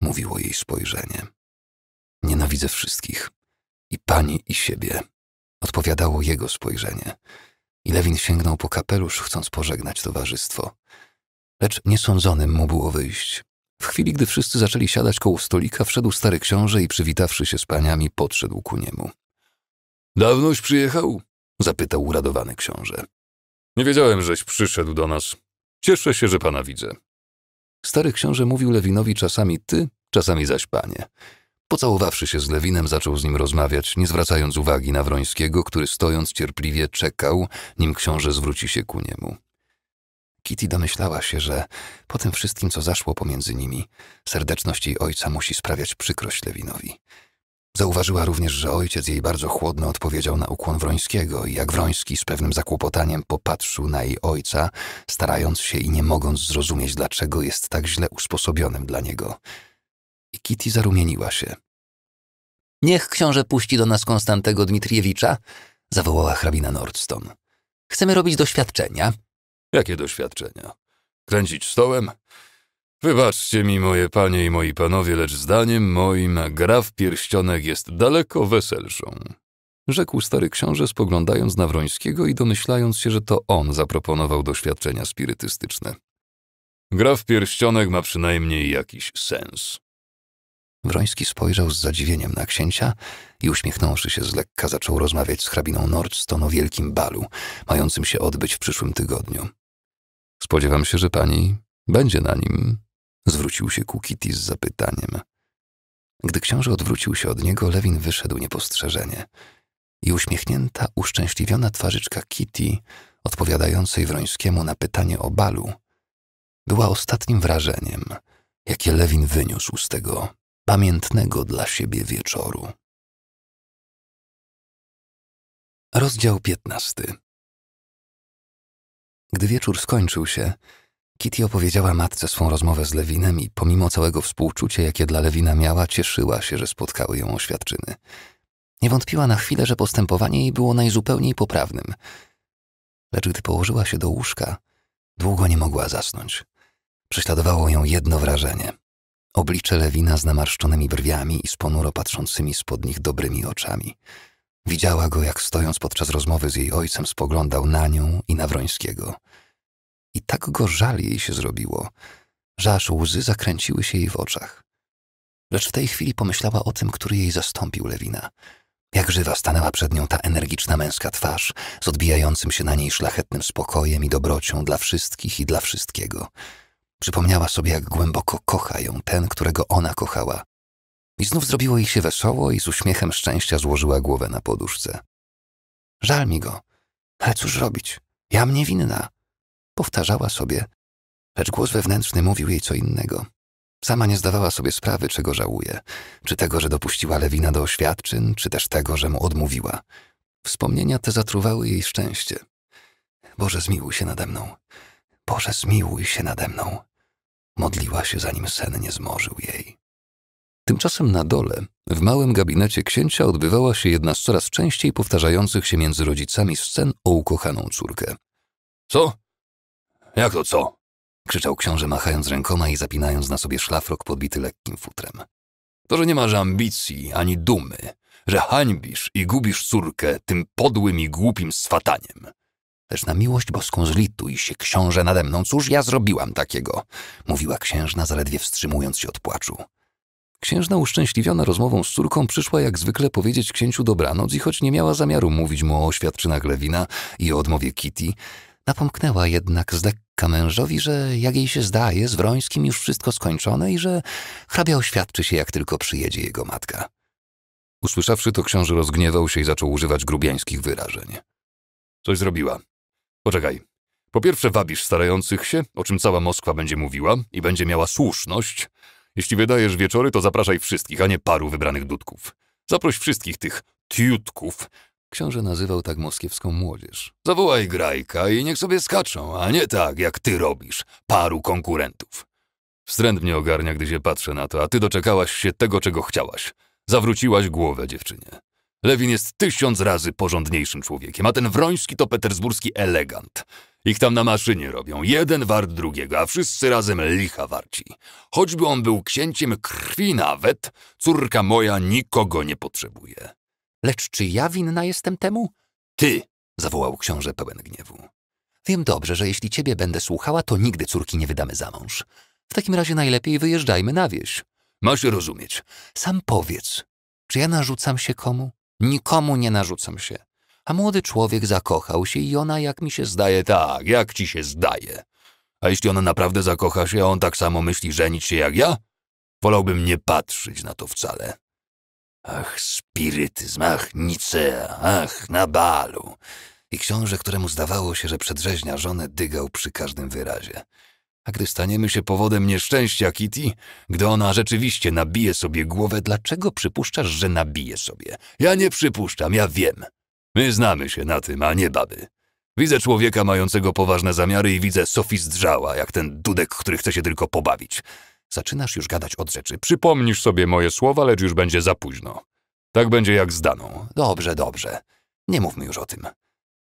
mówiło jej spojrzenie. Nienawidzę wszystkich. I pani, i siebie. Odpowiadało jego spojrzenie. I Lewin sięgnął po kapelusz, chcąc pożegnać towarzystwo. Lecz niesądzonym mu było wyjść. W chwili, gdy wszyscy zaczęli siadać koło stolika, wszedł stary książę i przywitawszy się z paniami, podszedł ku niemu. Dawnoś przyjechał? zapytał uradowany książę. Nie wiedziałem, żeś przyszedł do nas. Cieszę się, że pana widzę. Stary książę mówił Lewinowi czasami ty, czasami zaś panie. Pocałowawszy się z Lewinem, zaczął z nim rozmawiać, nie zwracając uwagi na Wrońskiego, który stojąc cierpliwie czekał, nim książę zwróci się ku niemu. Kitty domyślała się, że po tym wszystkim, co zaszło pomiędzy nimi, serdeczność jej ojca musi sprawiać przykrość Lewinowi. Zauważyła również, że ojciec jej bardzo chłodno odpowiedział na ukłon Wrońskiego i jak Wroński z pewnym zakłopotaniem popatrzył na jej ojca, starając się i nie mogąc zrozumieć, dlaczego jest tak źle usposobionym dla niego. I Kitty zarumieniła się. Niech książę puści do nas Konstantego Dmitriewicza, zawołała hrabina Nordston. Chcemy robić doświadczenia. Jakie doświadczenia? Kręcić stołem? Wybaczcie mi, moje panie i moi panowie, lecz zdaniem moim gra w pierścionek jest daleko weselszą. Rzekł stary książę, spoglądając na Wrońskiego i domyślając się, że to on zaproponował doświadczenia spirytystyczne. Gra w pierścionek ma przynajmniej jakiś sens. Wroński spojrzał z zadziwieniem na księcia i uśmiechnąwszy się z lekka zaczął rozmawiać z hrabiną Nordston o wielkim balu, mającym się odbyć w przyszłym tygodniu. Spodziewam się, że pani będzie na nim, zwrócił się ku Kitty z zapytaniem. Gdy książę odwrócił się od niego, Lewin wyszedł niepostrzeżenie i uśmiechnięta, uszczęśliwiona twarzyczka Kitty, odpowiadającej Wrońskiemu na pytanie o balu, była ostatnim wrażeniem, jakie Lewin wyniósł z tego pamiętnego dla siebie wieczoru. Rozdział 15. Gdy wieczór skończył się, Kitty opowiedziała matce swą rozmowę z Lewinem i pomimo całego współczucia, jakie dla Lewina miała, cieszyła się, że spotkały ją oświadczyny. Nie wątpiła na chwilę, że postępowanie jej było najzupełniej poprawnym. Lecz gdy położyła się do łóżka, długo nie mogła zasnąć. Prześladowało ją jedno wrażenie – Oblicze Lewina z namarszczonymi brwiami i z ponuro patrzącymi spod nich dobrymi oczami. Widziała go, jak stojąc podczas rozmowy z jej ojcem, spoglądał na nią i na Wrońskiego. I tak go żal jej się zrobiło, że aż łzy zakręciły się jej w oczach. Lecz w tej chwili pomyślała o tym, który jej zastąpił Lewina. Jak żywa stanęła przed nią ta energiczna męska twarz, z odbijającym się na niej szlachetnym spokojem i dobrocią dla wszystkich i dla wszystkiego – Przypomniała sobie, jak głęboko kocha ją ten, którego ona kochała. I znów zrobiło jej się wesoło i z uśmiechem szczęścia złożyła głowę na poduszce. Żal mi go, ale cóż robić? Ja mnie winna. Powtarzała sobie, lecz głos wewnętrzny mówił jej co innego. Sama nie zdawała sobie sprawy, czego żałuje. Czy tego, że dopuściła Lewina do oświadczyn, czy też tego, że mu odmówiła. Wspomnienia te zatruwały jej szczęście. Boże, zmiłuj się nade mną. Boże, zmiłuj się nade mną. Modliła się, zanim sen nie zmorzył jej. Tymczasem na dole, w małym gabinecie księcia, odbywała się jedna z coraz częściej powtarzających się między rodzicami scen o ukochaną córkę. Co? Jak to co? krzyczał książę, machając rękoma i zapinając na sobie szlafrok podbity lekkim futrem. To, że nie masz ambicji ani dumy, że hańbisz i gubisz córkę tym podłym i głupim swataniem. Lecz na miłość boską zlituj się, książę nade mną, cóż ja zrobiłam takiego? Mówiła księżna, zaledwie wstrzymując się od płaczu. Księżna uszczęśliwiona rozmową z córką przyszła jak zwykle powiedzieć księciu dobranoc i choć nie miała zamiaru mówić mu o oświadczynach Lewina i o odmowie Kitty, napomknęła jednak z lekka mężowi, że jak jej się zdaje, z Wrońskim już wszystko skończone i że hrabia oświadczy się jak tylko przyjedzie jego matka. Usłyszawszy to, książę rozgniewał się i zaczął używać grubiańskich wyrażeń. Coś zrobiła, Poczekaj. Po pierwsze wabisz starających się, o czym cała Moskwa będzie mówiła i będzie miała słuszność. Jeśli wydajesz wieczory, to zapraszaj wszystkich, a nie paru wybranych dudków. Zaproś wszystkich tych tiutków. Książę nazywał tak moskiewską młodzież. Zawołaj grajka i niech sobie skaczą, a nie tak, jak ty robisz, paru konkurentów. Wstręt mnie ogarnia, gdy się patrzę na to, a ty doczekałaś się tego, czego chciałaś. Zawróciłaś głowę dziewczynie. Lewin jest tysiąc razy porządniejszym człowiekiem, a ten Wroński to petersburski elegant. Ich tam na maszynie robią, jeden wart drugiego, a wszyscy razem licha warci. Choćby on był księciem krwi nawet, córka moja nikogo nie potrzebuje. Lecz czy ja winna jestem temu? Ty! zawołał książę pełen gniewu. Wiem dobrze, że jeśli ciebie będę słuchała, to nigdy córki nie wydamy za mąż. W takim razie najlepiej wyjeżdżajmy na wieś. Ma się rozumieć. Sam powiedz, czy ja narzucam się komu? Nikomu nie narzucam się. A młody człowiek zakochał się i ona, jak mi się zdaje, tak, jak ci się zdaje. A jeśli ona naprawdę zakocha się, a on tak samo myśli żenić się jak ja? Wolałbym nie patrzeć na to wcale. Ach, spirytyzm, ach, Nicea, ach, na balu. I książę, któremu zdawało się, że przedrzeźnia żonę, dygał przy każdym wyrazie. A gdy staniemy się powodem nieszczęścia Kitty, gdy ona rzeczywiście nabije sobie głowę, dlaczego przypuszczasz, że nabije sobie? Ja nie przypuszczam, ja wiem. My znamy się na tym, a nie baby. Widzę człowieka mającego poważne zamiary i widzę sofizdrzała, jak ten dudek, który chce się tylko pobawić. Zaczynasz już gadać od rzeczy. Przypomnisz sobie moje słowa, lecz już będzie za późno. Tak będzie jak z Daną. Dobrze, dobrze. Nie mówmy już o tym.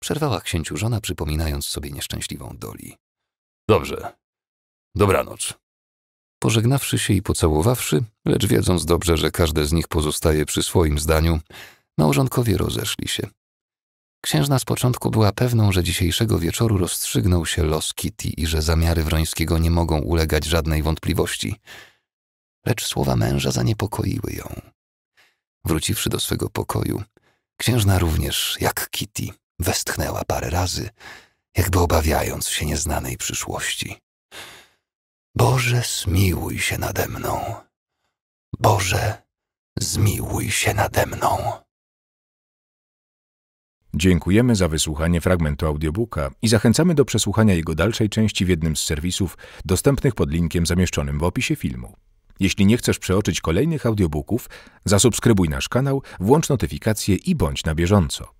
Przerwała księciu żona, przypominając sobie nieszczęśliwą Doli. Dobrze, Dobranoc. Pożegnawszy się i pocałowawszy, lecz wiedząc dobrze, że każde z nich pozostaje przy swoim zdaniu, małżonkowie rozeszli się. Księżna z początku była pewną, że dzisiejszego wieczoru rozstrzygnął się los Kitty i że zamiary Wrońskiego nie mogą ulegać żadnej wątpliwości. Lecz słowa męża zaniepokoiły ją. Wróciwszy do swego pokoju, księżna również, jak Kitty, westchnęła parę razy, jakby obawiając się nieznanej przyszłości. Boże, zmiłuj się nade mną. Boże, zmiłuj się nade mną. Dziękujemy za wysłuchanie fragmentu audiobooka i zachęcamy do przesłuchania jego dalszej części w jednym z serwisów dostępnych pod linkiem zamieszczonym w opisie filmu. Jeśli nie chcesz przeoczyć kolejnych audiobooków, zasubskrybuj nasz kanał, włącz notyfikacje i bądź na bieżąco.